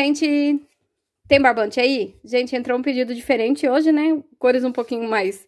Gente, tem barbante aí? Gente, entrou um pedido diferente hoje, né? Cores um pouquinho mais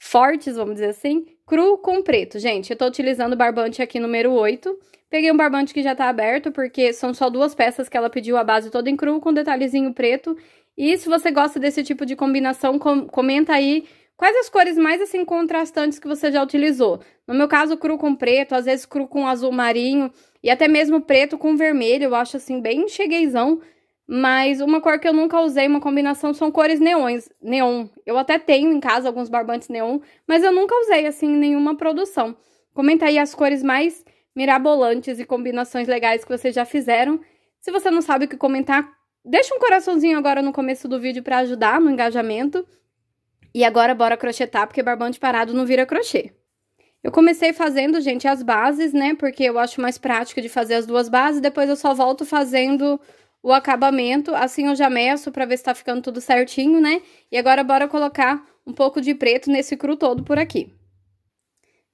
fortes, vamos dizer assim. Cru com preto. Gente, eu tô utilizando o barbante aqui número 8. Peguei um barbante que já tá aberto, porque são só duas peças que ela pediu a base toda em cru, com detalhezinho preto. E se você gosta desse tipo de combinação, com comenta aí Quais as cores mais assim contrastantes que você já utilizou? No meu caso, cru com preto, às vezes cru com azul marinho e até mesmo preto com vermelho, eu acho assim bem chegueizão. Mas uma cor que eu nunca usei, uma combinação, são cores neões, neon. Eu até tenho em casa alguns barbantes neon, mas eu nunca usei assim em nenhuma produção. Comenta aí as cores mais mirabolantes e combinações legais que vocês já fizeram. Se você não sabe o que comentar, deixa um coraçãozinho agora no começo do vídeo para ajudar no engajamento. E agora bora crochetar, porque barbante parado não vira crochê. Eu comecei fazendo, gente, as bases, né? Porque eu acho mais prático de fazer as duas bases, depois eu só volto fazendo o acabamento, assim eu já meço para ver se tá ficando tudo certinho, né? E agora bora colocar um pouco de preto nesse cru todo por aqui.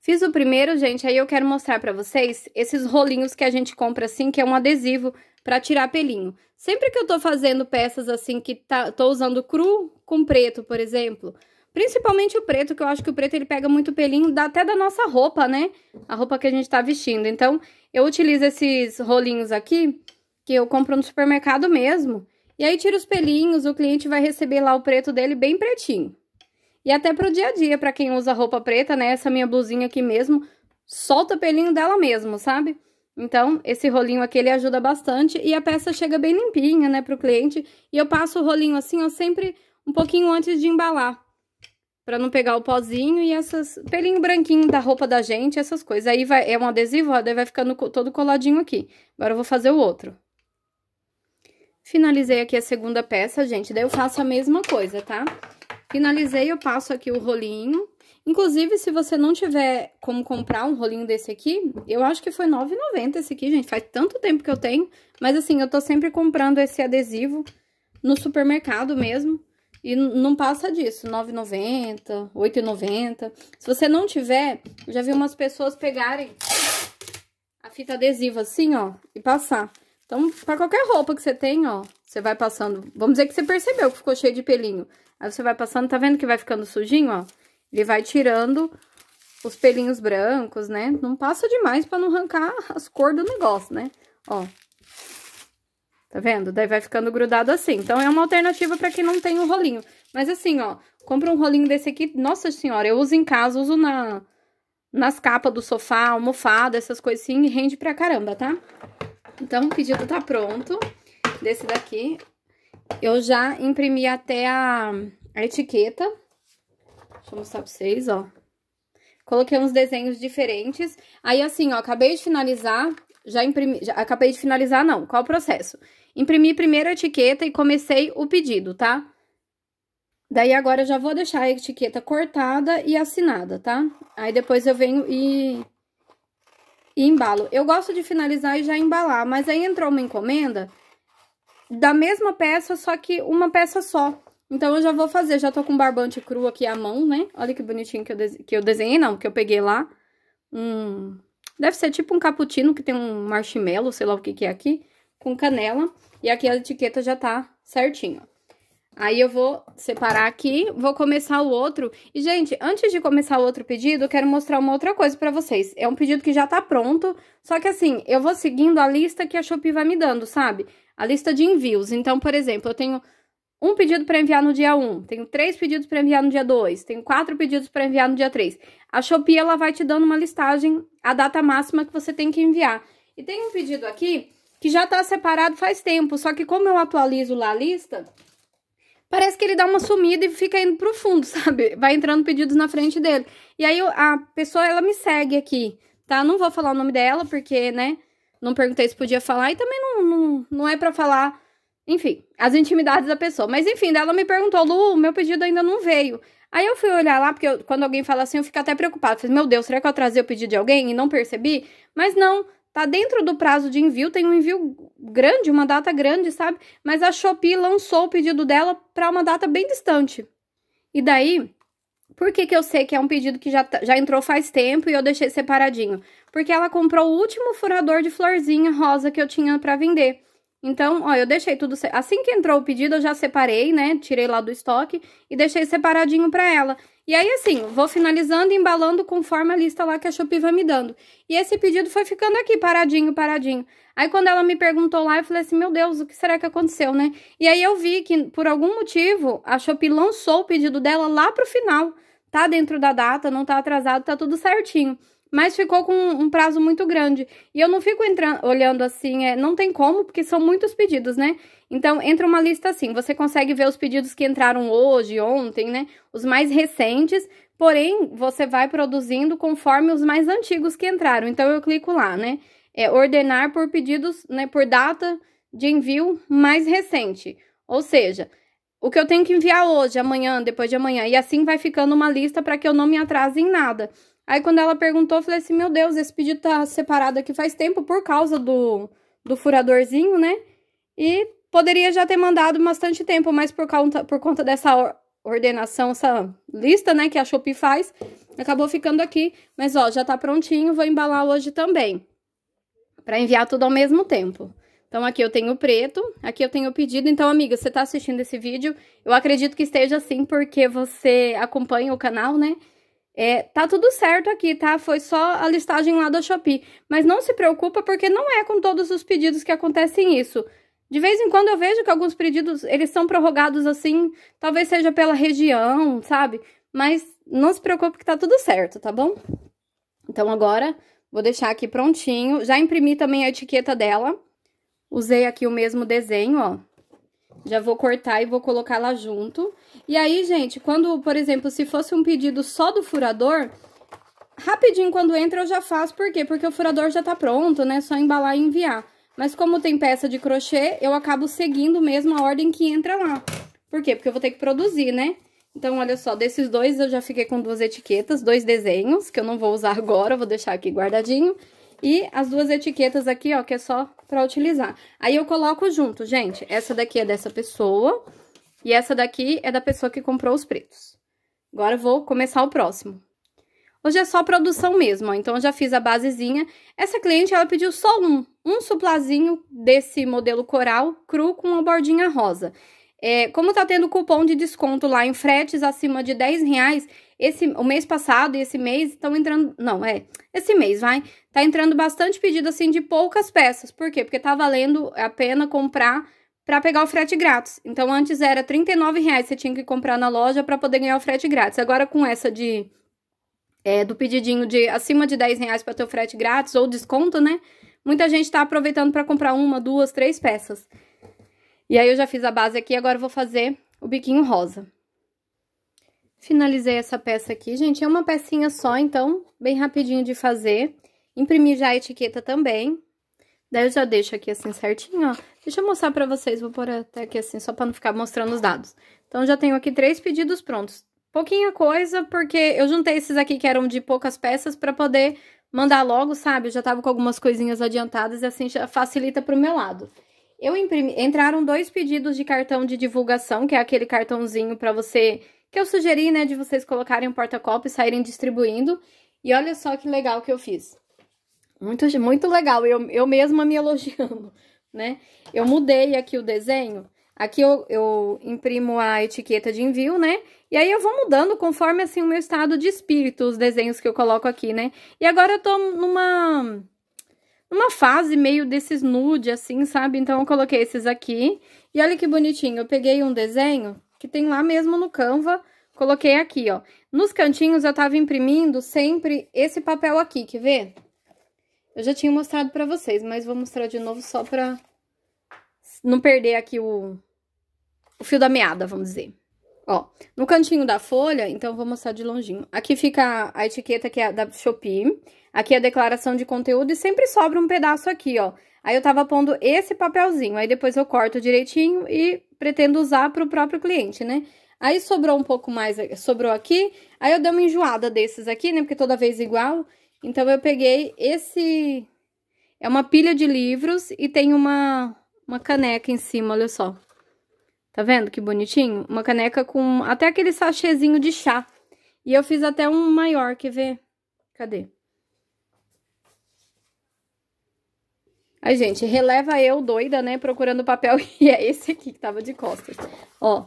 Fiz o primeiro, gente, aí eu quero mostrar pra vocês esses rolinhos que a gente compra assim, que é um adesivo pra tirar pelinho. Sempre que eu tô fazendo peças assim que tá, tô usando cru com preto, por exemplo, Principalmente o preto, que eu acho que o preto ele pega muito pelinho dá até da nossa roupa, né? A roupa que a gente tá vestindo. Então, eu utilizo esses rolinhos aqui, que eu compro no supermercado mesmo. E aí tira os pelinhos, o cliente vai receber lá o preto dele bem pretinho. E até pro dia a dia, pra quem usa roupa preta, né? Essa minha blusinha aqui mesmo, solta o pelinho dela mesmo, sabe? Então, esse rolinho aqui, ele ajuda bastante e a peça chega bem limpinha, né, pro cliente. E eu passo o rolinho assim, ó, sempre um pouquinho antes de embalar Pra não pegar o pozinho e essas... Pelinho branquinho da roupa da gente, essas coisas. Aí vai, é um adesivo, ó, daí vai ficando todo coladinho aqui. Agora eu vou fazer o outro. Finalizei aqui a segunda peça, gente. Daí eu faço a mesma coisa, tá? Finalizei, eu passo aqui o rolinho. Inclusive, se você não tiver como comprar um rolinho desse aqui, eu acho que foi R$9,90 esse aqui, gente. Faz tanto tempo que eu tenho. Mas assim, eu tô sempre comprando esse adesivo no supermercado mesmo. E não passa disso, R$ 9,90, R$ 8,90. Se você não tiver, já vi umas pessoas pegarem a fita adesiva assim, ó, e passar. Então, para qualquer roupa que você tem, ó, você vai passando. Vamos dizer que você percebeu que ficou cheio de pelinho. Aí você vai passando, tá vendo que vai ficando sujinho, ó? Ele vai tirando os pelinhos brancos, né? Não passa demais para não arrancar as cores do negócio, né? Ó, Tá vendo? Daí vai ficando grudado assim. Então, é uma alternativa pra quem não tem um rolinho. Mas assim, ó, compra um rolinho desse aqui. Nossa senhora, eu uso em casa, uso na, nas capas do sofá, almofada, essas coisas assim. E rende pra caramba, tá? Então, o pedido tá pronto. Desse daqui. Eu já imprimi até a, a etiqueta. Deixa eu mostrar pra vocês, ó. Coloquei uns desenhos diferentes. Aí, assim, ó, acabei de finalizar já imprimi, já acabei de finalizar não, qual o processo? Imprimi primeiro a etiqueta e comecei o pedido, tá? Daí agora eu já vou deixar a etiqueta cortada e assinada, tá? Aí depois eu venho e, e embalo. Eu gosto de finalizar e já embalar, mas aí entrou uma encomenda da mesma peça, só que uma peça só. Então, eu já vou fazer, já tô com barbante cru aqui à mão, né? Olha que bonitinho que eu, que eu desenhei, não, que eu peguei lá. Um, Deve ser tipo um cappuccino que tem um marshmallow, sei lá o que que é aqui, com canela. E aqui a etiqueta já tá certinho. Aí eu vou separar aqui, vou começar o outro. E, gente, antes de começar o outro pedido, eu quero mostrar uma outra coisa pra vocês. É um pedido que já tá pronto, só que assim, eu vou seguindo a lista que a Shopee vai me dando, sabe? A lista de envios. Então, por exemplo, eu tenho um pedido para enviar no dia 1, tenho três pedidos para enviar no dia 2, tenho quatro pedidos para enviar no dia 3. A Shopee ela vai te dando uma listagem, a data máxima que você tem que enviar. E tem um pedido aqui que já está separado faz tempo, só que como eu atualizo lá a lista, parece que ele dá uma sumida e fica indo o fundo, sabe? Vai entrando pedidos na frente dele. E aí a pessoa, ela me segue aqui, tá? Não vou falar o nome dela, porque, né, não perguntei se podia falar e também não, não, não é para falar enfim, as intimidades da pessoa. Mas enfim, ela me perguntou, Lu, meu pedido ainda não veio. Aí eu fui olhar lá, porque eu, quando alguém fala assim, eu fico até preocupado. Falei, meu Deus, será que eu atrasei o pedido de alguém e não percebi? Mas não, tá dentro do prazo de envio, tem um envio grande, uma data grande, sabe? Mas a Shopee lançou o pedido dela para uma data bem distante. E daí, por que, que eu sei que é um pedido que já, tá, já entrou faz tempo e eu deixei separadinho? Porque ela comprou o último furador de florzinha rosa que eu tinha para vender. Então, ó, eu deixei tudo... Assim que entrou o pedido, eu já separei, né? Tirei lá do estoque e deixei separadinho pra ela. E aí, assim, vou finalizando e embalando conforme a lista lá que a Shopee vai me dando. E esse pedido foi ficando aqui, paradinho, paradinho. Aí, quando ela me perguntou lá, eu falei assim, meu Deus, o que será que aconteceu, né? E aí, eu vi que, por algum motivo, a Shopee lançou o pedido dela lá pro final. Tá dentro da data, não tá atrasado, tá tudo certinho mas ficou com um prazo muito grande. E eu não fico entrando, olhando assim, é, não tem como, porque são muitos pedidos, né? Então, entra uma lista assim, você consegue ver os pedidos que entraram hoje, ontem, né? Os mais recentes, porém, você vai produzindo conforme os mais antigos que entraram. Então, eu clico lá, né? É ordenar por pedidos, né, por data de envio mais recente. Ou seja, o que eu tenho que enviar hoje, amanhã, depois de amanhã. E assim vai ficando uma lista para que eu não me atrase em nada. Aí quando ela perguntou, eu falei assim: meu Deus, esse pedido tá separado aqui faz tempo por causa do, do furadorzinho, né? E poderia já ter mandado bastante tempo, mas por conta, por conta dessa ordenação, essa lista, né, que a Shopee faz, acabou ficando aqui. Mas ó, já tá prontinho, vou embalar hoje também. para enviar tudo ao mesmo tempo. Então, aqui eu tenho o preto, aqui eu tenho o pedido. Então, amiga, você tá assistindo esse vídeo, eu acredito que esteja assim, porque você acompanha o canal, né? É, tá tudo certo aqui, tá? Foi só a listagem lá da Shopee. Mas não se preocupa, porque não é com todos os pedidos que acontecem isso. De vez em quando eu vejo que alguns pedidos, eles são prorrogados assim, talvez seja pela região, sabe? Mas não se preocupe que tá tudo certo, tá bom? Então, agora, vou deixar aqui prontinho. Já imprimi também a etiqueta dela. Usei aqui o mesmo desenho, ó. Já vou cortar e vou colocar lá junto. E aí, gente, quando, por exemplo, se fosse um pedido só do furador, rapidinho quando entra eu já faço, por quê? Porque o furador já tá pronto, né? Só embalar e enviar. Mas como tem peça de crochê, eu acabo seguindo mesmo a ordem que entra lá. Por quê? Porque eu vou ter que produzir, né? Então, olha só, desses dois eu já fiquei com duas etiquetas, dois desenhos, que eu não vou usar agora, vou deixar aqui guardadinho. E as duas etiquetas aqui, ó, que é só pra utilizar. Aí eu coloco junto, gente, essa daqui é dessa pessoa e essa daqui é da pessoa que comprou os pretos. Agora vou começar o próximo. Hoje é só produção mesmo, ó, então eu já fiz a basezinha. Essa cliente, ela pediu só um, um suplazinho desse modelo coral cru com uma bordinha rosa. É, como tá tendo cupom de desconto lá em fretes acima de 10 reais, esse, o mês passado e esse mês estão entrando. Não, é. Esse mês, vai. Tá entrando bastante pedido assim de poucas peças. Por quê? Porque tá valendo a pena comprar para pegar o frete grátis. Então antes era R$ reais você tinha que comprar na loja para poder ganhar o frete grátis. Agora com essa de. É, do pedidinho de acima de 10 reais para ter o frete grátis ou desconto, né? Muita gente tá aproveitando para comprar uma, duas, três peças. E aí eu já fiz a base aqui, agora vou fazer o biquinho rosa. Finalizei essa peça aqui, gente, é uma pecinha só, então, bem rapidinho de fazer. Imprimi já a etiqueta também. Daí eu já deixo aqui assim certinho, ó. Deixa eu mostrar pra vocês, vou pôr até aqui assim, só pra não ficar mostrando os dados. Então, já tenho aqui três pedidos prontos. Pouquinha coisa, porque eu juntei esses aqui que eram de poucas peças pra poder mandar logo, sabe? Eu já tava com algumas coisinhas adiantadas e assim já facilita pro meu lado. Eu imprimi... Entraram dois pedidos de cartão de divulgação, que é aquele cartãozinho para você... Que eu sugeri, né, de vocês colocarem um porta-copo e saírem distribuindo. E olha só que legal que eu fiz. Muito, muito legal, eu, eu mesma me elogiando, né? Eu mudei aqui o desenho. Aqui eu, eu imprimo a etiqueta de envio, né? E aí eu vou mudando conforme, assim, o meu estado de espírito, os desenhos que eu coloco aqui, né? E agora eu tô numa uma fase meio desses nude, assim, sabe? Então, eu coloquei esses aqui. E olha que bonitinho, eu peguei um desenho que tem lá mesmo no Canva, coloquei aqui, ó. Nos cantinhos, eu tava imprimindo sempre esse papel aqui, quer ver? Eu já tinha mostrado pra vocês, mas vou mostrar de novo só pra não perder aqui o, o fio da meada, vamos dizer. Ó, no cantinho da folha, então, vou mostrar de longinho. Aqui fica a etiqueta que é da Shopee. Aqui a declaração de conteúdo e sempre sobra um pedaço aqui, ó. Aí eu tava pondo esse papelzinho, aí depois eu corto direitinho e pretendo usar para o próprio cliente, né? Aí sobrou um pouco mais, sobrou aqui, aí eu dei uma enjoada desses aqui, né? Porque toda vez igual. Então eu peguei esse é uma pilha de livros e tem uma uma caneca em cima, olha só. Tá vendo que bonitinho? Uma caneca com até aquele sachêzinho de chá. E eu fiz até um maior, quer ver? Cadê? Ai, gente, releva eu doida, né, procurando o papel, e é esse aqui que tava de costas. Ó,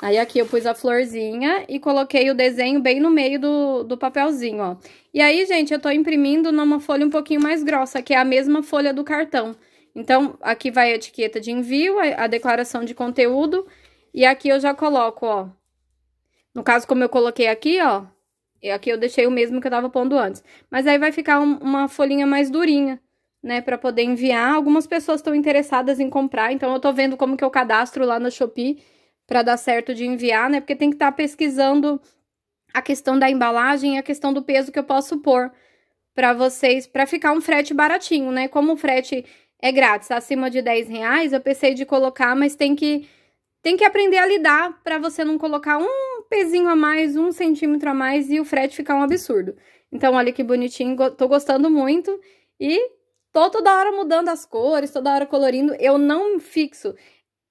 Aí aqui eu pus a florzinha e coloquei o desenho bem no meio do, do papelzinho, ó. E aí, gente, eu tô imprimindo numa folha um pouquinho mais grossa, que é a mesma folha do cartão. Então, aqui vai a etiqueta de envio, a, a declaração de conteúdo, e aqui eu já coloco, ó. No caso, como eu coloquei aqui, ó, e aqui eu deixei o mesmo que eu tava pondo antes. Mas aí vai ficar um, uma folhinha mais durinha né, para poder enviar. Algumas pessoas estão interessadas em comprar, então eu tô vendo como que eu cadastro lá na Shopee para dar certo de enviar, né? Porque tem que estar tá pesquisando a questão da embalagem e a questão do peso que eu posso pôr para vocês, para ficar um frete baratinho, né? Como o frete é grátis, acima de 10 reais, eu pensei de colocar, mas tem que tem que aprender a lidar para você não colocar um pezinho a mais, um centímetro a mais e o frete ficar um absurdo. Então, olha que bonitinho, tô gostando muito. E Tô toda hora mudando as cores, toda hora colorindo. Eu não fixo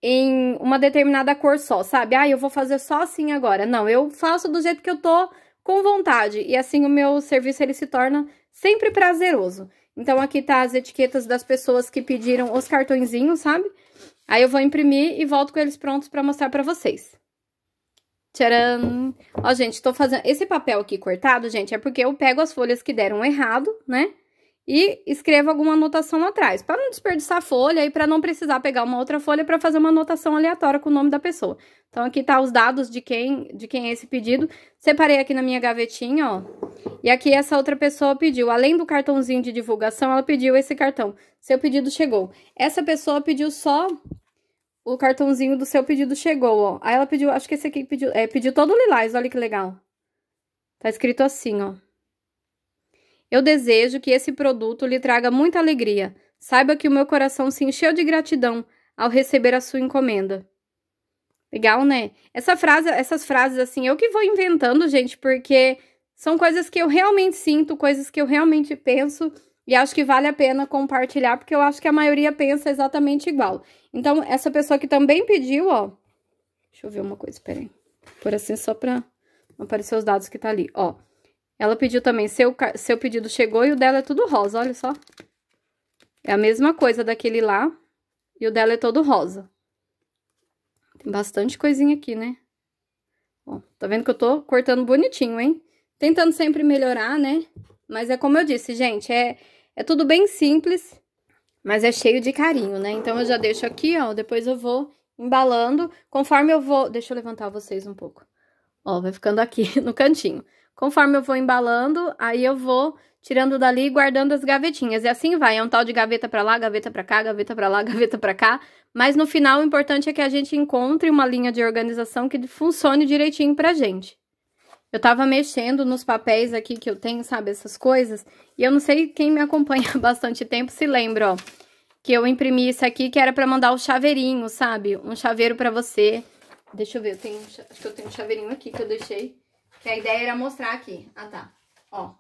em uma determinada cor só, sabe? Ah, eu vou fazer só assim agora. Não, eu faço do jeito que eu tô com vontade. E assim o meu serviço, ele se torna sempre prazeroso. Então, aqui tá as etiquetas das pessoas que pediram os cartõezinhos, sabe? Aí eu vou imprimir e volto com eles prontos pra mostrar pra vocês. Tcharam! Ó, gente, tô fazendo... Esse papel aqui cortado, gente, é porque eu pego as folhas que deram errado, né? e escreva alguma anotação atrás, para não desperdiçar folha e para não precisar pegar uma outra folha para fazer uma anotação aleatória com o nome da pessoa. Então aqui tá os dados de quem, de quem é esse pedido. Separei aqui na minha gavetinha, ó. E aqui essa outra pessoa pediu, além do cartãozinho de divulgação, ela pediu esse cartão. Seu pedido chegou. Essa pessoa pediu só o cartãozinho do seu pedido chegou, ó. Aí ela pediu, acho que esse aqui pediu, é, pediu todo lilás, olha que legal. Tá escrito assim, ó. Eu desejo que esse produto lhe traga muita alegria. Saiba que o meu coração se encheu de gratidão ao receber a sua encomenda. Legal, né? Essa frase, essas frases assim, eu que vou inventando, gente, porque são coisas que eu realmente sinto, coisas que eu realmente penso e acho que vale a pena compartilhar, porque eu acho que a maioria pensa exatamente igual. Então, essa pessoa que também pediu, ó. Deixa eu ver uma coisa, peraí. Por assim, só pra aparecer os dados que tá ali, ó. Ela pediu também, seu, seu pedido chegou e o dela é tudo rosa, olha só. É a mesma coisa daquele lá e o dela é todo rosa. Tem bastante coisinha aqui, né? Bom, tá vendo que eu tô cortando bonitinho, hein? Tentando sempre melhorar, né? Mas é como eu disse, gente, é, é tudo bem simples, mas é cheio de carinho, né? Então, eu já deixo aqui, ó, depois eu vou embalando, conforme eu vou... Deixa eu levantar vocês um pouco. Ó, vai ficando aqui no cantinho. Conforme eu vou embalando, aí eu vou tirando dali e guardando as gavetinhas. E assim vai, é um tal de gaveta para lá, gaveta para cá, gaveta para lá, gaveta para cá. Mas no final, o importante é que a gente encontre uma linha de organização que funcione direitinho pra gente. Eu tava mexendo nos papéis aqui que eu tenho, sabe, essas coisas. E eu não sei quem me acompanha há bastante tempo se lembra, ó. Que eu imprimi isso aqui, que era para mandar o chaveirinho, sabe? Um chaveiro para você. Deixa eu ver, eu tenho, acho que eu tenho um chaveirinho aqui que eu deixei. Que a ideia era mostrar aqui. Ah, tá. Ó.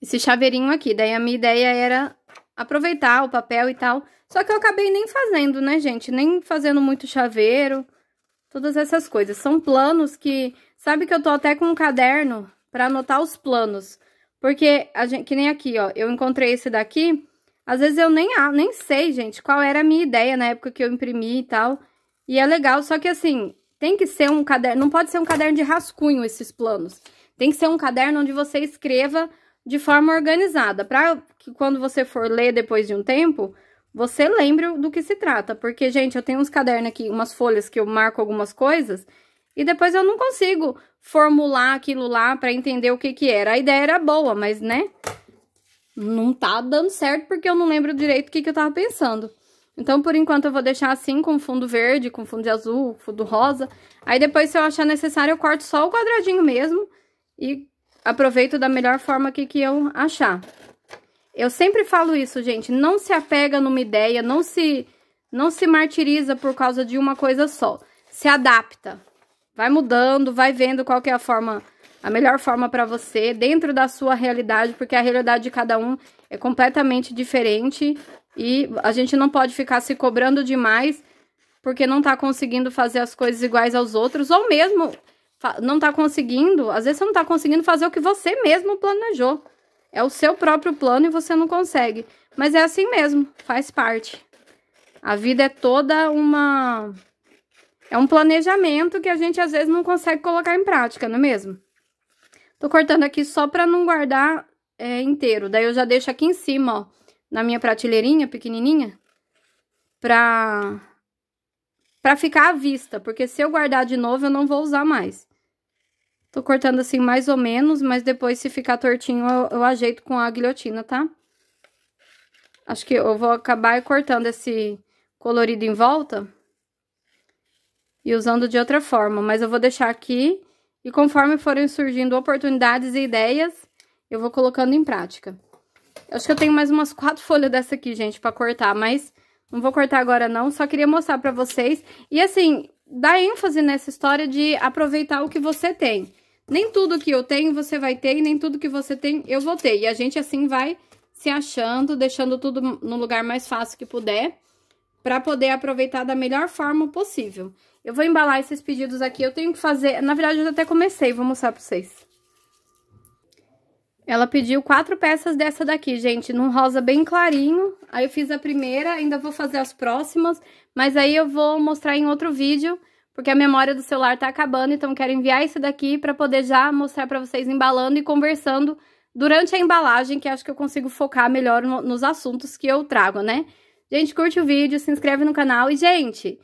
Esse chaveirinho aqui. Daí a minha ideia era aproveitar o papel e tal. Só que eu acabei nem fazendo, né, gente? Nem fazendo muito chaveiro. Todas essas coisas. São planos que... Sabe que eu tô até com um caderno para anotar os planos. Porque, a gente, que nem aqui, ó. Eu encontrei esse daqui... Às vezes eu nem, nem sei, gente, qual era a minha ideia na época que eu imprimi e tal. E é legal, só que assim, tem que ser um caderno, não pode ser um caderno de rascunho esses planos. Tem que ser um caderno onde você escreva de forma organizada, para que quando você for ler depois de um tempo, você lembre do que se trata. Porque, gente, eu tenho uns cadernos aqui, umas folhas que eu marco algumas coisas, e depois eu não consigo formular aquilo lá para entender o que que era. A ideia era boa, mas, né, não tá dando certo porque eu não lembro direito o que que eu tava pensando. Então, por enquanto, eu vou deixar assim, com fundo verde, com fundo azul, fundo rosa. Aí, depois, se eu achar necessário, eu corto só o quadradinho mesmo e aproveito da melhor forma aqui que eu achar. Eu sempre falo isso, gente, não se apega numa ideia, não se, não se martiriza por causa de uma coisa só. Se adapta, vai mudando, vai vendo qual que é a forma, a melhor forma para você, dentro da sua realidade, porque a realidade de cada um é completamente diferente e a gente não pode ficar se cobrando demais porque não tá conseguindo fazer as coisas iguais aos outros, ou mesmo não tá conseguindo, às vezes você não tá conseguindo fazer o que você mesmo planejou. É o seu próprio plano e você não consegue. Mas é assim mesmo, faz parte. A vida é toda uma. É um planejamento que a gente às vezes não consegue colocar em prática, não é mesmo? Tô cortando aqui só pra não guardar é, inteiro. Daí eu já deixo aqui em cima, ó na minha prateleirinha pequenininha pra, pra ficar à vista, porque se eu guardar de novo eu não vou usar mais. Tô cortando assim mais ou menos, mas depois se ficar tortinho eu, eu ajeito com a guilhotina, tá? Acho que eu vou acabar cortando esse colorido em volta e usando de outra forma, mas eu vou deixar aqui e conforme forem surgindo oportunidades e ideias, eu vou colocando em prática. Acho que eu tenho mais umas quatro folhas dessa aqui, gente, pra cortar, mas não vou cortar agora não, só queria mostrar pra vocês. E assim, dá ênfase nessa história de aproveitar o que você tem. Nem tudo que eu tenho você vai ter e nem tudo que você tem eu vou ter. E a gente assim vai se achando, deixando tudo no lugar mais fácil que puder, para poder aproveitar da melhor forma possível. Eu vou embalar esses pedidos aqui, eu tenho que fazer... Na verdade, eu até comecei, vou mostrar pra vocês. Ela pediu quatro peças dessa daqui, gente, num rosa bem clarinho. Aí eu fiz a primeira, ainda vou fazer as próximas, mas aí eu vou mostrar em outro vídeo, porque a memória do celular tá acabando, então quero enviar esse daqui para poder já mostrar para vocês embalando e conversando durante a embalagem, que acho que eu consigo focar melhor no, nos assuntos que eu trago, né? Gente, curte o vídeo, se inscreve no canal e, gente,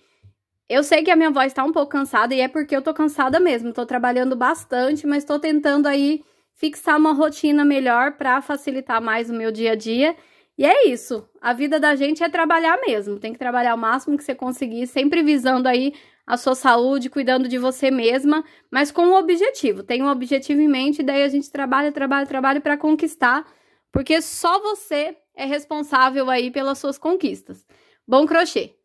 eu sei que a minha voz tá um pouco cansada e é porque eu tô cansada mesmo, tô trabalhando bastante, mas tô tentando aí fixar uma rotina melhor para facilitar mais o meu dia a dia. E é isso. A vida da gente é trabalhar mesmo. Tem que trabalhar o máximo que você conseguir, sempre visando aí a sua saúde, cuidando de você mesma, mas com um objetivo. Tem um objetivo em mente, daí a gente trabalha, trabalha, trabalha para conquistar, porque só você é responsável aí pelas suas conquistas. Bom crochê!